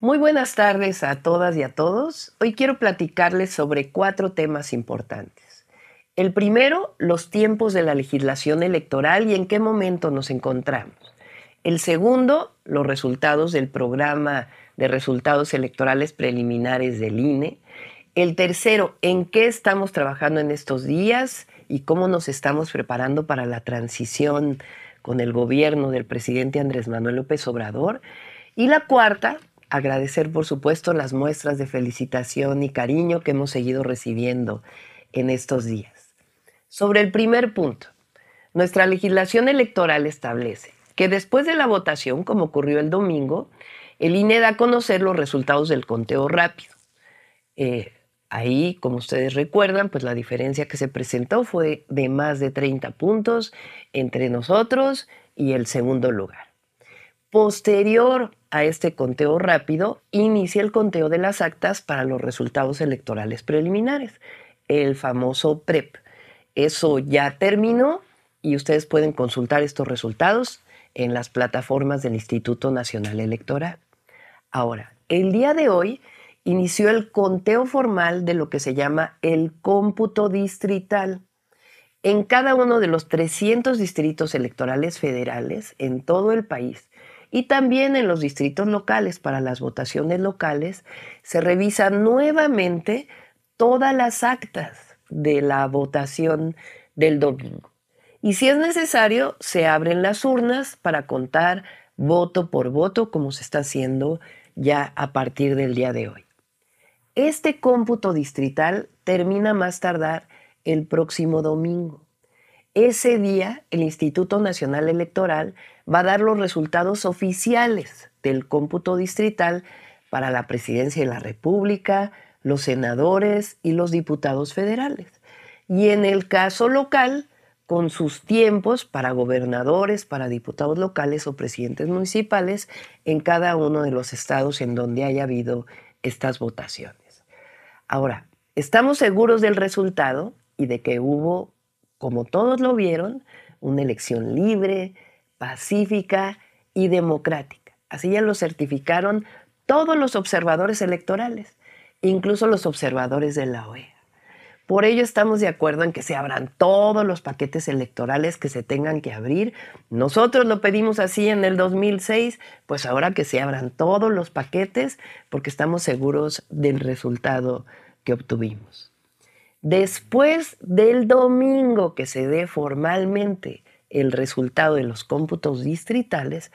Muy buenas tardes a todas y a todos. Hoy quiero platicarles sobre cuatro temas importantes. El primero, los tiempos de la legislación electoral y en qué momento nos encontramos. El segundo, los resultados del programa de resultados electorales preliminares del INE. El tercero, en qué estamos trabajando en estos días y cómo nos estamos preparando para la transición con el gobierno del presidente Andrés Manuel López Obrador. Y la cuarta, agradecer, por supuesto, las muestras de felicitación y cariño que hemos seguido recibiendo en estos días. Sobre el primer punto, nuestra legislación electoral establece que después de la votación, como ocurrió el domingo, el INE da a conocer los resultados del conteo rápido. Eh, ahí, como ustedes recuerdan, pues la diferencia que se presentó fue de más de 30 puntos entre nosotros y el segundo lugar. Posterior a este conteo rápido, inicia el conteo de las actas para los resultados electorales preliminares, el famoso PREP. Eso ya terminó y ustedes pueden consultar estos resultados en las plataformas del Instituto Nacional Electoral. Ahora, el día de hoy inició el conteo formal de lo que se llama el cómputo distrital. En cada uno de los 300 distritos electorales federales en todo el país, y también en los distritos locales, para las votaciones locales, se revisan nuevamente todas las actas de la votación del domingo. Y si es necesario, se abren las urnas para contar voto por voto, como se está haciendo ya a partir del día de hoy. Este cómputo distrital termina más tardar el próximo domingo. Ese día el Instituto Nacional Electoral va a dar los resultados oficiales del cómputo distrital para la presidencia de la República, los senadores y los diputados federales. Y en el caso local, con sus tiempos para gobernadores, para diputados locales o presidentes municipales en cada uno de los estados en donde haya habido estas votaciones. Ahora, estamos seguros del resultado y de que hubo como todos lo vieron, una elección libre, pacífica y democrática. Así ya lo certificaron todos los observadores electorales, incluso los observadores de la OEA. Por ello estamos de acuerdo en que se abran todos los paquetes electorales que se tengan que abrir. Nosotros lo pedimos así en el 2006, pues ahora que se abran todos los paquetes porque estamos seguros del resultado que obtuvimos. Después del domingo que se dé formalmente el resultado de los cómputos distritales,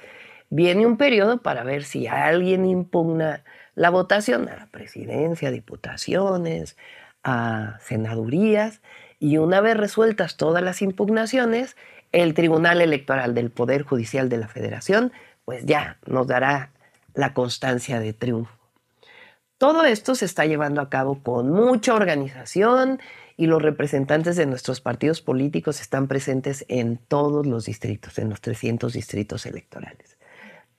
viene un periodo para ver si alguien impugna la votación a la presidencia, a diputaciones, a senadurías, y una vez resueltas todas las impugnaciones, el Tribunal Electoral del Poder Judicial de la Federación, pues ya nos dará la constancia de triunfo. Todo esto se está llevando a cabo con mucha organización y los representantes de nuestros partidos políticos están presentes en todos los distritos, en los 300 distritos electorales.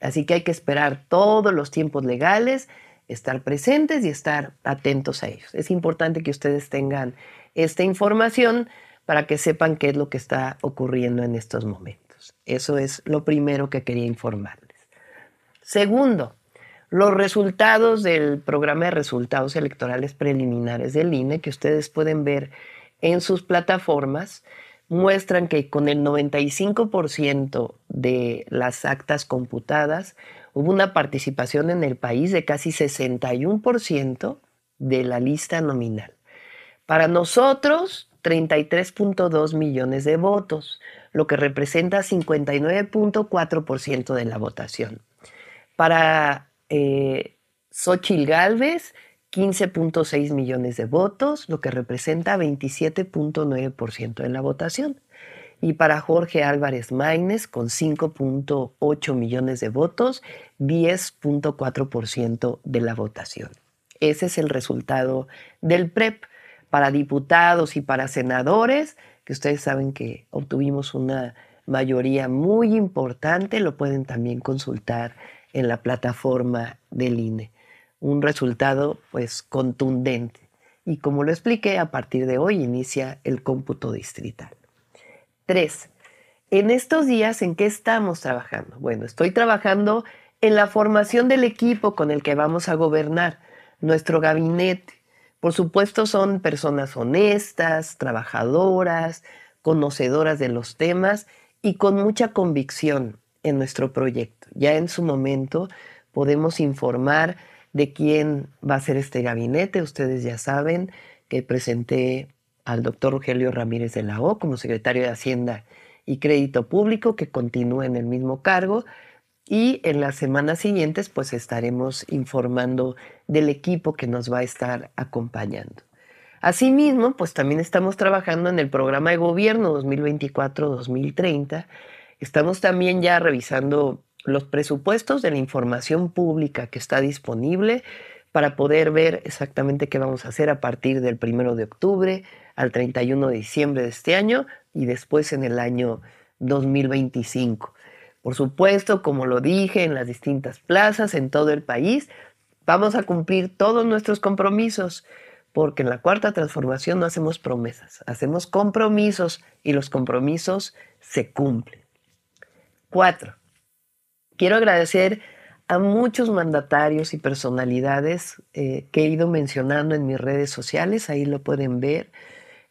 Así que hay que esperar todos los tiempos legales, estar presentes y estar atentos a ellos. Es importante que ustedes tengan esta información para que sepan qué es lo que está ocurriendo en estos momentos. Eso es lo primero que quería informarles. Segundo, los resultados del programa de resultados electorales preliminares del INE, que ustedes pueden ver en sus plataformas, muestran que con el 95% de las actas computadas hubo una participación en el país de casi 61% de la lista nominal. Para nosotros, 33.2 millones de votos, lo que representa 59.4% de la votación. Para eh, Xochitl Galvez, 15.6 millones de votos, lo que representa 27.9% de la votación. Y para Jorge Álvarez Maínez, con 5.8 millones de votos, 10.4% de la votación. Ese es el resultado del PREP e para diputados y para senadores, que ustedes saben que obtuvimos una mayoría muy importante, lo pueden también consultar en la plataforma del INE. Un resultado pues contundente. Y como lo expliqué, a partir de hoy inicia el cómputo distrital. Tres, en estos días, ¿en qué estamos trabajando? Bueno, estoy trabajando en la formación del equipo con el que vamos a gobernar, nuestro gabinete. Por supuesto, son personas honestas, trabajadoras, conocedoras de los temas y con mucha convicción en nuestro proyecto. Ya en su momento podemos informar de quién va a ser este gabinete. Ustedes ya saben que presenté al doctor Rogelio Ramírez de la O como secretario de Hacienda y Crédito Público, que continúa en el mismo cargo. Y en las semanas siguientes, pues estaremos informando del equipo que nos va a estar acompañando. Asimismo, pues también estamos trabajando en el programa de gobierno 2024-2030 Estamos también ya revisando los presupuestos de la información pública que está disponible para poder ver exactamente qué vamos a hacer a partir del 1 de octubre al 31 de diciembre de este año y después en el año 2025. Por supuesto, como lo dije, en las distintas plazas en todo el país, vamos a cumplir todos nuestros compromisos, porque en la cuarta transformación no hacemos promesas, hacemos compromisos y los compromisos se cumplen. Cuatro, quiero agradecer a muchos mandatarios y personalidades eh, que he ido mencionando en mis redes sociales, ahí lo pueden ver,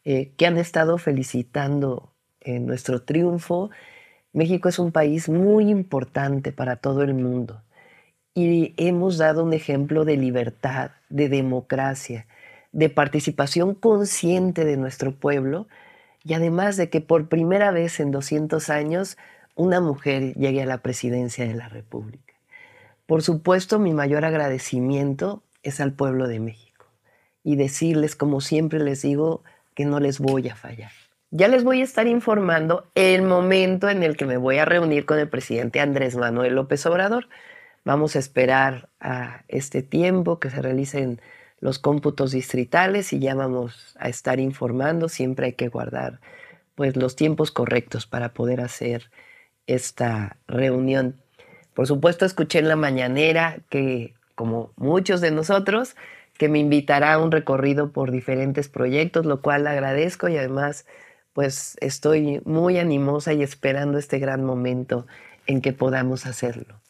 eh, que han estado felicitando eh, nuestro triunfo. México es un país muy importante para todo el mundo y hemos dado un ejemplo de libertad, de democracia, de participación consciente de nuestro pueblo y además de que por primera vez en 200 años una mujer llegue a la presidencia de la República. Por supuesto, mi mayor agradecimiento es al pueblo de México y decirles, como siempre les digo, que no les voy a fallar. Ya les voy a estar informando el momento en el que me voy a reunir con el presidente Andrés Manuel López Obrador. Vamos a esperar a este tiempo que se realicen los cómputos distritales y ya vamos a estar informando. Siempre hay que guardar pues los tiempos correctos para poder hacer esta reunión. Por supuesto, escuché en la mañanera que, como muchos de nosotros, que me invitará a un recorrido por diferentes proyectos, lo cual agradezco y además pues estoy muy animosa y esperando este gran momento en que podamos hacerlo.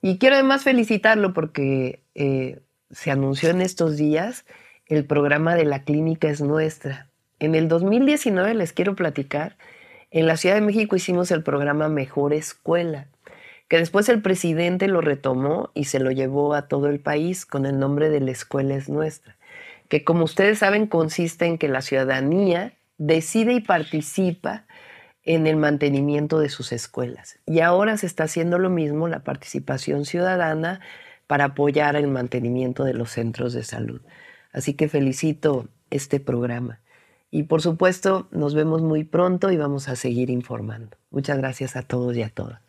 Y quiero además felicitarlo porque eh, se anunció en estos días el programa de la clínica es nuestra. En el 2019 les quiero platicar en la Ciudad de México hicimos el programa Mejor Escuela, que después el presidente lo retomó y se lo llevó a todo el país con el nombre de La Escuela es Nuestra, que como ustedes saben consiste en que la ciudadanía decide y participa en el mantenimiento de sus escuelas. Y ahora se está haciendo lo mismo, la participación ciudadana para apoyar el mantenimiento de los centros de salud. Así que felicito este programa. Y por supuesto, nos vemos muy pronto y vamos a seguir informando. Muchas gracias a todos y a todas.